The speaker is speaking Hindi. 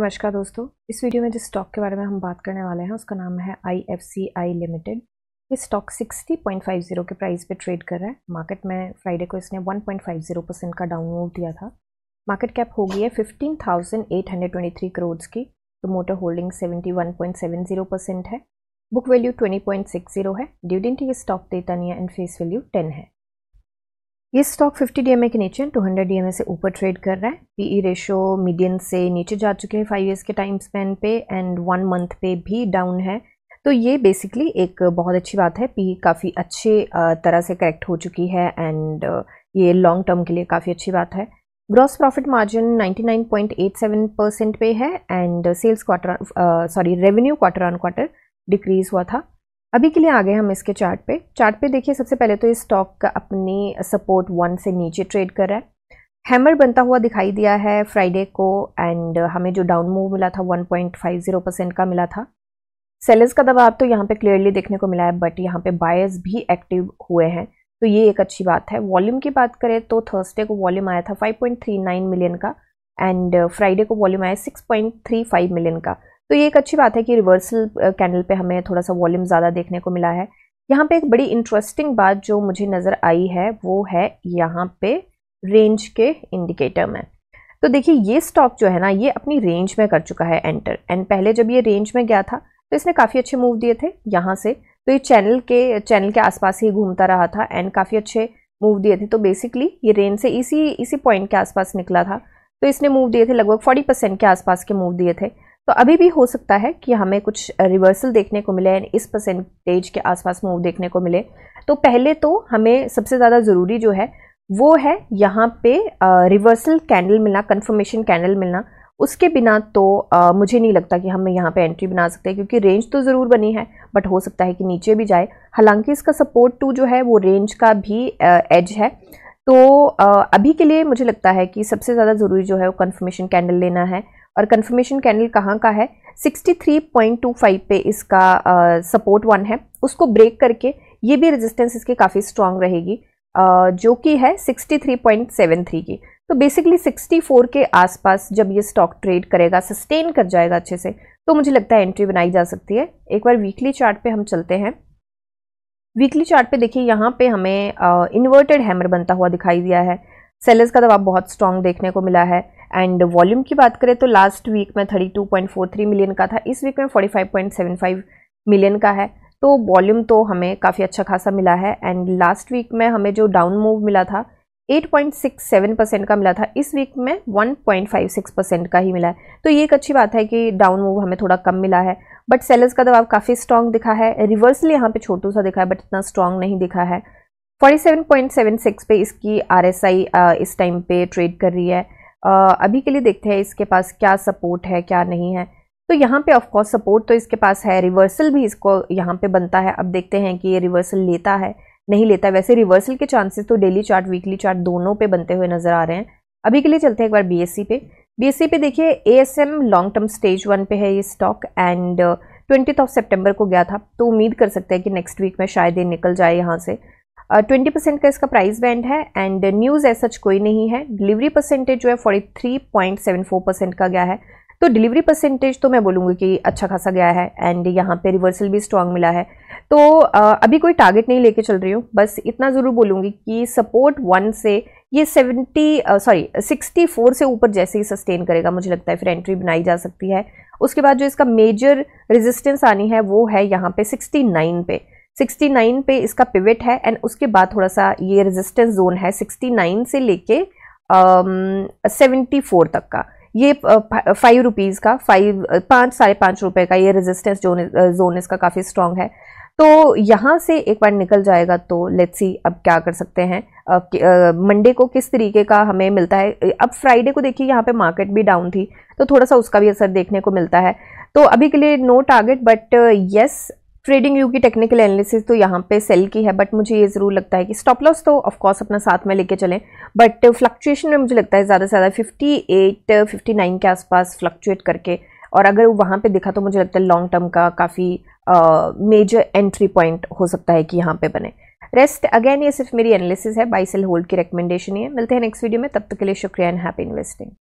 नमस्कार दोस्तों इस वीडियो में जिस स्टॉक के बारे में हम बात करने वाले हैं उसका नाम है I F C I limited ये स्टॉक 60.50 के प्राइस पे ट्रेड कर रहा है मार्केट में फ्राइडे को इसने 1.50 परसेंट का डाउन मूव दिया था मार्केट कैप हो गई है 15,823 करोड़ की प्रोमोटर होल्डिंग 71.70 परसेंट है बुक वैल्यू 20.60 है डिविडेंट ये स्टॉक देता नहीं है एंड फेस वैल्यू 10 है ये स्टॉक 50 डीएमए के नीचे 200 डीएमए से ऊपर ट्रेड कर रहा है पीई रेशो मीडियम से नीचे जा चुके हैं फाइव ईयर्स के टाइम स्पेन पे एंड वन मंथ पे भी डाउन है तो ये बेसिकली एक बहुत अच्छी बात है पी e काफ़ी अच्छे तरह से करेक्ट हो चुकी है एंड ये लॉन्ग टर्म के लिए काफ़ी अच्छी बात है ग्रॉस प्रॉफिट मार्जिन 99.87 परसेंट पे है and sales quarter sorry revenue quarter on quarter decrease हुआ था अभी के लिए आ गए हम इसके चार्ट पे चार्ट पे देखिए सबसे पहले तो इस स्टॉक का अपने सपोर्ट वन से नीचे ट्रेड कर रहा है हैमर बनता हुआ दिखाई दिया है फ्राइडे को एंड हमें जो डाउन मूव मिला था 1.50 परसेंट का मिला था सेलर्स का दबाव तो यहाँ पे क्लियरली देखने को मिला है बट यहाँ पे बायर्स भी एक्टिव हुए हैं तो ये एक अच्छी बात है वॉल्यूम की बात करें तो थर्सडे को वॉल्यूम आया था 5.39 मिलियन का एंड फ्राइडे को वॉल्यूम आया 6.35 मिलियन का तो ये एक अच्छी बात है कि रिवर्सल कैंडल पे हमें थोड़ा सा वॉल्यूम ज़्यादा देखने को मिला है यहाँ पे एक बड़ी इंटरेस्टिंग बात जो मुझे नज़र आई है वो है यहाँ पे रेंज के इंडिकेटर में तो देखिए ये स्टॉक जो है ना ये अपनी रेंज में कर चुका है एंटर एंड पहले जब ये रेंज में गया था तो इसने काफ़ी अच्छे मूव दिए थे यहाँ से तो ये चैनल के चैनल के आसपास ही घूमता रहा था एंड काफ़ी अच्छे मूव दिए थे तो बेसिकली ये रेंज से इसी इसी पॉइंट के आसपास निकला था तो इसने मूव दिए थे लगभग 40 परसेंट के आसपास के मूव दिए थे तो अभी भी हो सकता है कि हमें कुछ रिवर्सल देखने को मिले इस परसेंटेज के आसपास मूव देखने को मिले तो पहले तो हमें सबसे ज़्यादा ज़रूरी जो है वो है यहाँ पे रिवर्सल कैंडल मिलना कन्फर्मेशन कैंडल मिलना उसके बिना तो आ, मुझे नहीं लगता कि हम यहाँ पे एंट्री बना सकते हैं क्योंकि रेंज तो ज़रूर बनी है बट हो सकता है कि नीचे भी जाए हालांकि इसका सपोर्ट टू जो है वो रेंज का भी एज है तो आ, अभी के लिए मुझे लगता है कि सबसे ज़्यादा ज़रूरी जो है वो कन्फर्मेशन कैंडल लेना है और कंफर्मेशन कैंडल कहाँ का है 63.25 पे इसका सपोर्ट uh, वन है उसको ब्रेक करके ये भी रेजिस्टेंस इसकी काफ़ी स्ट्रांग रहेगी uh, जो कि है 63.73 की तो बेसिकली 64 के आसपास जब ये स्टॉक ट्रेड करेगा सस्टेन कर जाएगा अच्छे से तो मुझे लगता है एंट्री बनाई जा सकती है एक बार वीकली चार्ट पे हम चलते हैं वीकली चार्ट पे देखिए यहाँ पे हमें इन्वर्टेड हैमर बनता हुआ दिखाई दिया है सेलर्स का दबाव बहुत स्ट्रांग देखने को मिला है एंड वॉल्यूम की बात करें तो लास्ट वीक में 32.43 मिलियन का था इस वीक में 45.75 मिलियन का है तो वॉल्यूम तो हमें काफ़ी अच्छा खासा मिला है एंड लास्ट वीक में हमें जो डाउन मूव मिला था 8.67 परसेंट का मिला था इस वीक में 1.56 परसेंट का ही मिला है तो ये एक अच्छी बात है कि डाउन मूव हमें थोड़ा कम मिला है बट सेलर्स का दबाव काफ़ी स्ट्रॉन्ग दिखा है रिवर्सली यहाँ पे छोटू सा दिखा है बट इतना स्ट्रॉन्ग नहीं दिखा है 47.76 पे इसकी आर इस टाइम पे ट्रेड कर रही है अभी के लिए देखते हैं इसके पास क्या सपोर्ट है क्या नहीं है तो यहाँ पे ऑफकोर्स सपोर्ट तो इसके पास है रिवर्सल भी इसको यहाँ पे बनता है अब देखते हैं कि ये रिवर्सल लेता है नहीं लेता है। वैसे रिवर्सल के चांसेस तो डेली चार्ट वीकली चार्ट दोनों पे बनते हुए नज़र आ रहे हैं अभी के लिए चलते हैं एक बार बीएससी पे बीएससी पे देखिए ASM long term stage one पे है ये stock and twenty of September को गया था तो उम्मीद कर सकते हैं कि नेक्स्ट वीक में शायद ये निकल जाए यहाँ से ट्वेंटी uh, परसेंट का इसका प्राइस बैंड है एंड न्यूज़ एज सच कोई नहीं है डिलीवरी परसेंटेज जो है forty three point seven four percent का गया है तो डिलीवरी परसेंटेज तो मैं बोलूँगी कि अच्छा खासा गया है एंड यहाँ पे रिवर्सल भी स्ट्रांग मिला है तो uh, अभी कोई टारगेट नहीं लेके चल रही हूँ बस इतना ज़रूर बोलूँगी कि सपोर्ट वन से ये सेवेंटी सॉरी सिक्सटी फोर से ऊपर जैसे ही सस्टेन करेगा मुझे लगता है फिर एंट्री बनाई जा सकती है उसके बाद जो इसका मेजर रेजिस्टेंस आनी है वो है यहाँ पे सिक्सटी नाइन पे 69 पे इसका पिवट है एंड उसके बाद थोड़ा सा ये रेजिस्टेंस जोन है 69 से लेके सेवेंटी um, फोर तक का ये फाइव uh, रुपीज़ का फाइव uh, पाँच साढ़े पाँच रुपये का ये रेजिस्टेंस जोन जोन इसका काफ़ी स्ट्रांग है तो यहाँ से एक बार निकल जाएगा तो लेट्स सी अब क्या कर सकते हैं मंडे को किस तरीके का हमें मिलता है अब फ्राइडे को देखिए यहाँ पे मार्केट भी डाउन थी तो थोड़ा सा उसका भी असर देखने को मिलता है तो अभी के लिए no target but yes trading यू की टेक्निकल एनालिसिस तो यहाँ पे सेल की है बट मुझे ये ज़रूर लगता है कि स्टॉप लॉस तो ऑफ कोर्स अपना साथ में लेके चलें बट फ्लक्चुएशन में मुझे लगता है ज़्यादा से ज़्यादा 58, 59 के आसपास फ्लक्चुएट करके और अगर वहाँ पे दिखा तो मुझे लगता है लॉन्ग टर्म का काफ़ी मेजर एंट्री पॉइंट हो सकता है कि यहाँ पर बने रेस्ट अगेन ये सिर्फ मेरी एनालिसिस है बाई सेल होल्ड की रिकमेंडेशन ही है मिलते हैं नेक्स्ट वीडियो में तब तक के लिए शुक्रिया एंड हैप्पी इन्वेस्टिंग